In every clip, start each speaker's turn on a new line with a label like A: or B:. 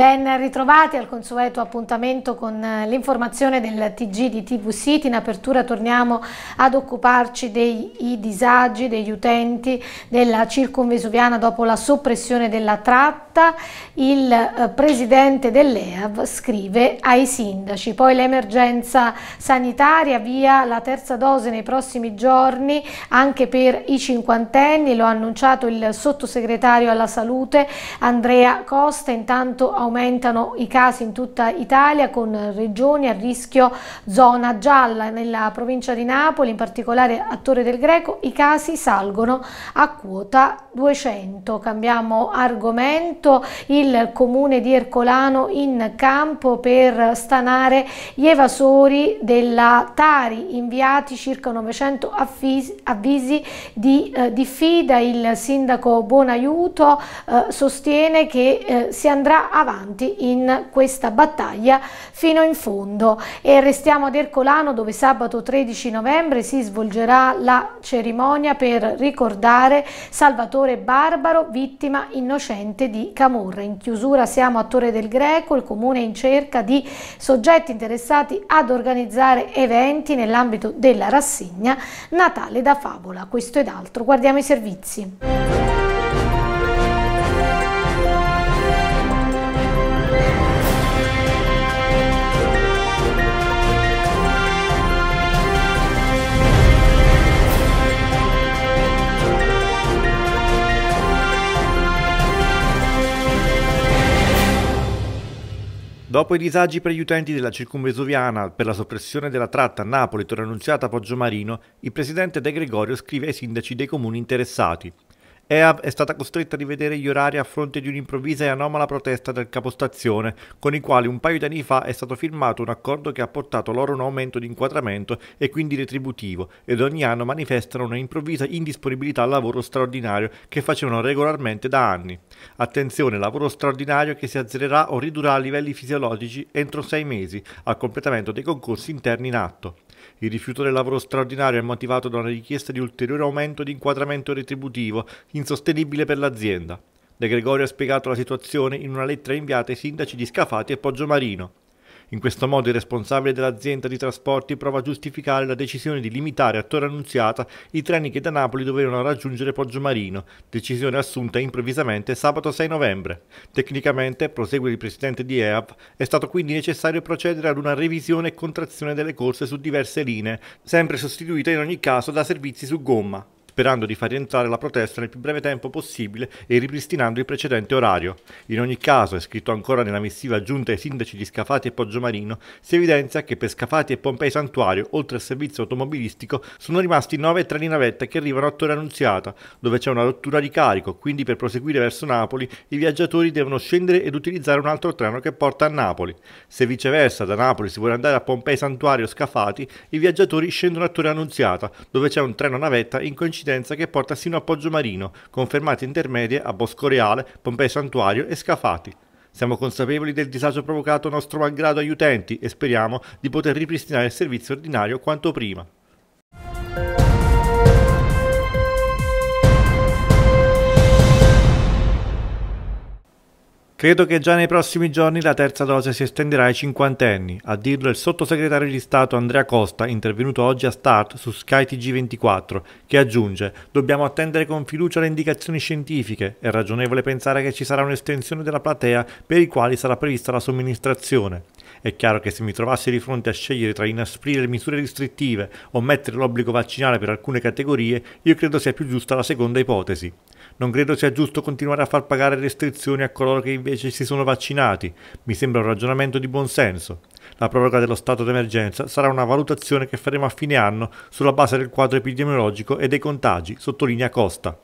A: Ben ritrovati al consueto appuntamento con eh, l'informazione del TG di TV City. In apertura torniamo ad occuparci dei disagi degli utenti della circonvesuviana dopo la soppressione della tratta. Il eh, presidente dell'EAV scrive ai sindaci. Poi l'emergenza sanitaria via la terza dose nei prossimi giorni anche per i cinquantenni. Lo ha annunciato il sottosegretario alla salute Andrea Costa. Intanto a aumentano i casi in tutta Italia con regioni a rischio zona gialla. Nella provincia di Napoli, in particolare a Torre del Greco, i casi salgono a quota 200. Cambiamo argomento, il comune di Ercolano in campo per stanare gli evasori della Tari, inviati circa 900 avvisi di eh, diffida. Il sindaco Buonaiuto eh, sostiene che eh, si andrà avanti importanti in questa battaglia fino in fondo. E restiamo ad Ercolano dove sabato 13 novembre si svolgerà la cerimonia per ricordare Salvatore Barbaro, vittima innocente di Camorra. In chiusura siamo a Torre del Greco, il comune in cerca di soggetti interessati ad organizzare eventi nell'ambito della rassegna Natale da Favola. Questo ed altro. Guardiamo i servizi.
B: Dopo i disagi per gli utenti della circumvesuviana per la soppressione della tratta Napoli-Torrenunziata-Poggiomarino, il presidente De Gregorio scrive ai sindaci dei comuni interessati, EA è stata costretta a rivedere gli orari a fronte di un'improvvisa e anomala protesta del capostazione, con i quali un paio di anni fa è stato firmato un accordo che ha portato loro un aumento di inquadramento e quindi retributivo, ed ogni anno manifestano un'improvvisa indisponibilità al lavoro straordinario che facevano regolarmente da anni. Attenzione, lavoro straordinario che si azzererà o ridurrà a livelli fisiologici entro sei mesi, al completamento dei concorsi interni in atto. Il rifiuto del lavoro straordinario è motivato da una richiesta di ulteriore aumento di inquadramento retributivo, insostenibile per l'azienda. De Gregorio ha spiegato la situazione in una lettera inviata ai sindaci di Scafati e Poggiomarino. In questo modo il responsabile dell'azienda di trasporti prova a giustificare la decisione di limitare a torre annunziata i treni che da Napoli dovevano raggiungere Poggiomarino, decisione assunta improvvisamente sabato 6 novembre. Tecnicamente, prosegue il presidente di EAP, è stato quindi necessario procedere ad una revisione e contrazione delle corse su diverse linee, sempre sostituite in ogni caso da servizi su gomma sperando di far rientrare la protesta nel più breve tempo possibile e ripristinando il precedente orario. In ogni caso, è scritto ancora nella missiva giunta ai sindaci di Scafati e Poggiomarino, si evidenzia che per Scafati e Pompei Santuario, oltre al servizio automobilistico, sono rimasti 9 treni navetta che arrivano a Torre Annunziata, dove c'è una rottura di carico, quindi per proseguire verso Napoli i viaggiatori devono scendere ed utilizzare un altro treno che porta a Napoli. Se viceversa da Napoli si vuole andare a Pompei Santuario o Scafati, i viaggiatori scendono a Torre Annunziata, dove c'è un treno navetta in coincidenza resistenza che porta sino a Poggio Marino, con fermate intermedie a Bosco Reale, Pompei Santuario e Scafati. Siamo consapevoli del disagio provocato nostro malgrado agli utenti e speriamo di poter ripristinare il servizio ordinario quanto prima. Credo che già nei prossimi giorni la terza dose si estenderà ai cinquantenni, a dirlo il sottosegretario di Stato Andrea Costa, intervenuto oggi a Start su Sky TG24, che aggiunge «Dobbiamo attendere con fiducia le indicazioni scientifiche, è ragionevole pensare che ci sarà un'estensione della platea per i quali sarà prevista la somministrazione». È chiaro che se mi trovassi di fronte a scegliere tra inasprire le misure restrittive o mettere l'obbligo vaccinale per alcune categorie, io credo sia più giusta la seconda ipotesi. Non credo sia giusto continuare a far pagare restrizioni a coloro che invece si sono vaccinati. Mi sembra un ragionamento di buon senso. La proroga dello stato d'emergenza sarà una valutazione che faremo a fine anno sulla base del quadro epidemiologico e dei contagi, sottolinea Costa.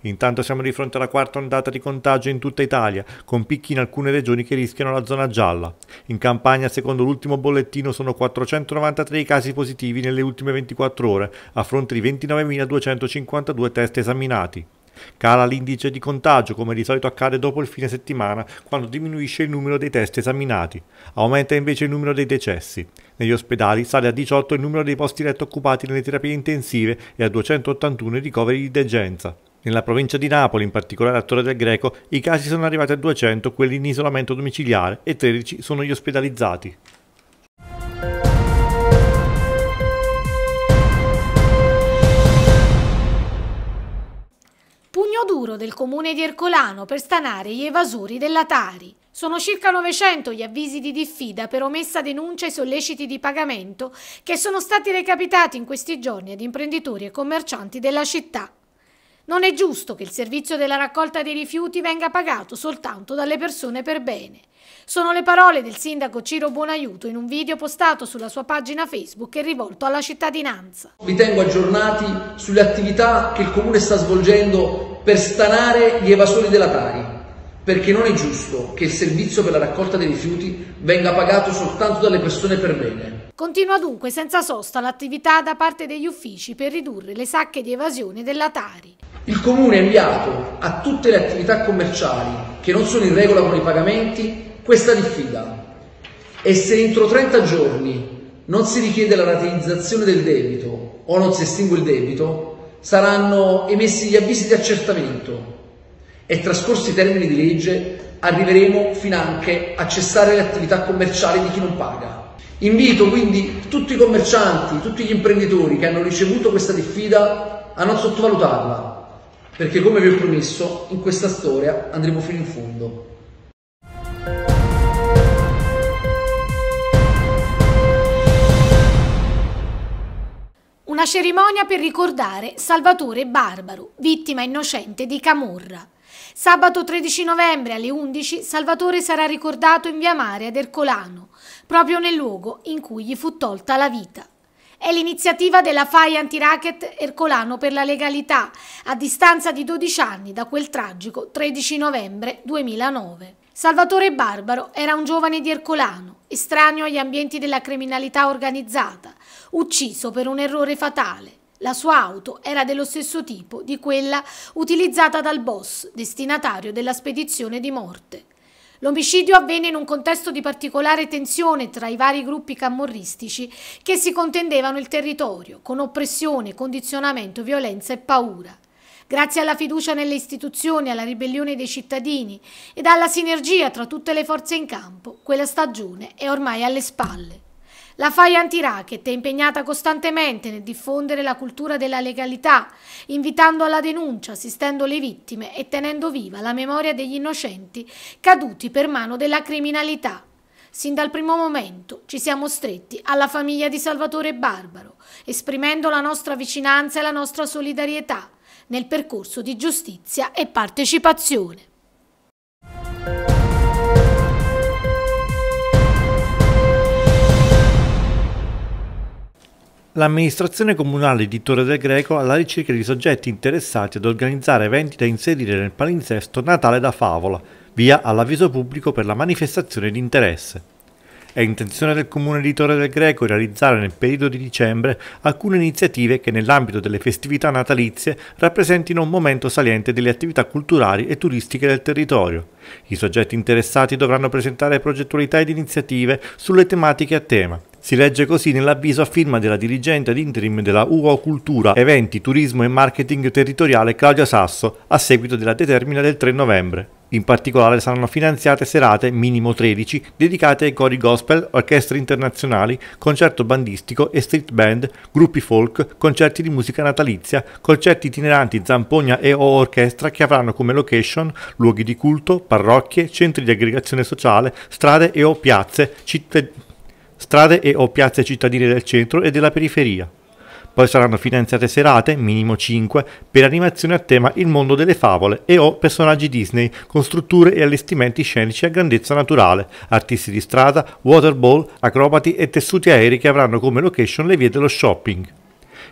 B: Intanto siamo di fronte alla quarta ondata di contagio in tutta Italia, con picchi in alcune regioni che rischiano la zona gialla. In Campania, secondo l'ultimo bollettino, sono 493 i casi positivi nelle ultime 24 ore, a fronte di 29.252 test esaminati. Cala l'indice di contagio, come di solito accade dopo il fine settimana, quando diminuisce il numero dei test esaminati. Aumenta invece il numero dei decessi. Negli ospedali sale a 18 il numero dei posti letto occupati nelle terapie intensive e a 281 i ricoveri di degenza. Nella provincia di Napoli, in particolare a Torre del Greco, i casi sono arrivati a 200, quelli in isolamento domiciliare, e 13 sono gli ospedalizzati.
A: lavoro del comune di Ercolano per stanare gli evasori della Tari. Sono circa 900 gli avvisi di diffida per omessa denuncia e solleciti di pagamento che sono stati recapitati in questi giorni ad imprenditori e commercianti della città. Non è giusto che il servizio della raccolta dei rifiuti venga pagato soltanto dalle persone per bene. Sono le parole del sindaco Ciro Buonaiuto in un video postato sulla sua pagina Facebook e rivolto alla cittadinanza. Vi tengo aggiornati
B: sulle attività che il Comune sta svolgendo per stanare gli evasori della Tari, perché non è giusto che il servizio per la raccolta dei rifiuti venga pagato soltanto dalle persone per bene.
A: Continua dunque senza sosta l'attività da parte degli uffici per ridurre le sacche di evasione della Tari.
B: Il Comune ha inviato a tutte le attività commerciali che non sono in regola con i pagamenti questa diffida e se entro 30 giorni non si richiede la rateizzazione del debito o non si estingue il debito, saranno emessi gli avvisi di accertamento e trascorsi i termini di legge arriveremo finanche a cessare le attività commerciali di chi non paga. Invito quindi tutti i commercianti, tutti gli imprenditori che hanno ricevuto questa diffida a non sottovalutarla, perché come vi ho promesso in questa storia andremo fino in fondo.
A: Una cerimonia per ricordare Salvatore Barbaro, vittima innocente di Camorra. Sabato 13 novembre alle 11 Salvatore sarà ricordato in via Mare ad Ercolano, proprio nel luogo in cui gli fu tolta la vita. È l'iniziativa della FAI Antiracket Ercolano per la legalità, a distanza di 12 anni da quel tragico 13 novembre 2009. Salvatore Barbaro era un giovane di Ercolano, estraneo agli ambienti della criminalità organizzata, ucciso per un errore fatale. La sua auto era dello stesso tipo di quella utilizzata dal boss, destinatario della spedizione di morte. L'omicidio avvenne in un contesto di particolare tensione tra i vari gruppi camorristici che si contendevano il territorio, con oppressione, condizionamento, violenza e paura. Grazie alla fiducia nelle istituzioni, alla ribellione dei cittadini ed alla sinergia tra tutte le forze in campo, quella stagione è ormai alle spalle. La FAI Antiracket è impegnata costantemente nel diffondere la cultura della legalità, invitando alla denuncia, assistendo le vittime e tenendo viva la memoria degli innocenti caduti per mano della criminalità. Sin dal primo momento ci siamo stretti alla famiglia di Salvatore Barbaro, esprimendo la nostra vicinanza e la nostra solidarietà nel percorso di giustizia e partecipazione.
B: L'amministrazione comunale di Torre del Greco alla ricerca di soggetti interessati ad organizzare eventi da inserire nel palinsesto Natale da Favola, via all'avviso pubblico per la manifestazione di interesse. È intenzione del Comune di Torre del Greco realizzare nel periodo di dicembre alcune iniziative che nell'ambito delle festività natalizie rappresentino un momento saliente delle attività culturali e turistiche del territorio. I soggetti interessati dovranno presentare progettualità ed iniziative sulle tematiche a tema si legge così nell'avviso a firma della dirigente ad interim della UO Cultura, Eventi, Turismo e Marketing Territoriale Claudia Sasso, a seguito della determina del 3 novembre. In particolare saranno finanziate serate, minimo 13, dedicate ai cori gospel, orchestre internazionali, concerto bandistico e street band, gruppi folk, concerti di musica natalizia, concerti itineranti Zampogna e o orchestra che avranno come location luoghi di culto, parrocchie, centri di aggregazione sociale, strade e o piazze, città strade e o piazze cittadine del centro e della periferia. Poi saranno finanziate serate, minimo 5, per animazione a tema Il mondo delle favole e o personaggi Disney con strutture e allestimenti scenici a grandezza naturale, artisti di strada, waterball, acrobati e tessuti aerei che avranno come location le vie dello shopping.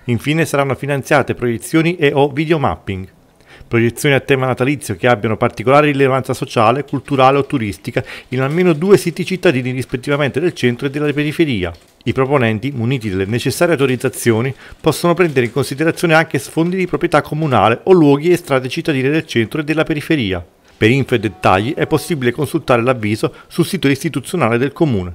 B: Infine saranno finanziate proiezioni e o videomapping proiezioni a tema natalizio che abbiano particolare rilevanza sociale, culturale o turistica in almeno due siti cittadini rispettivamente del centro e della periferia. I proponenti, muniti delle necessarie autorizzazioni, possono prendere in considerazione anche sfondi di proprietà comunale o luoghi e strade cittadine del centro e della periferia. Per info e dettagli è possibile consultare l'avviso sul sito istituzionale del comune.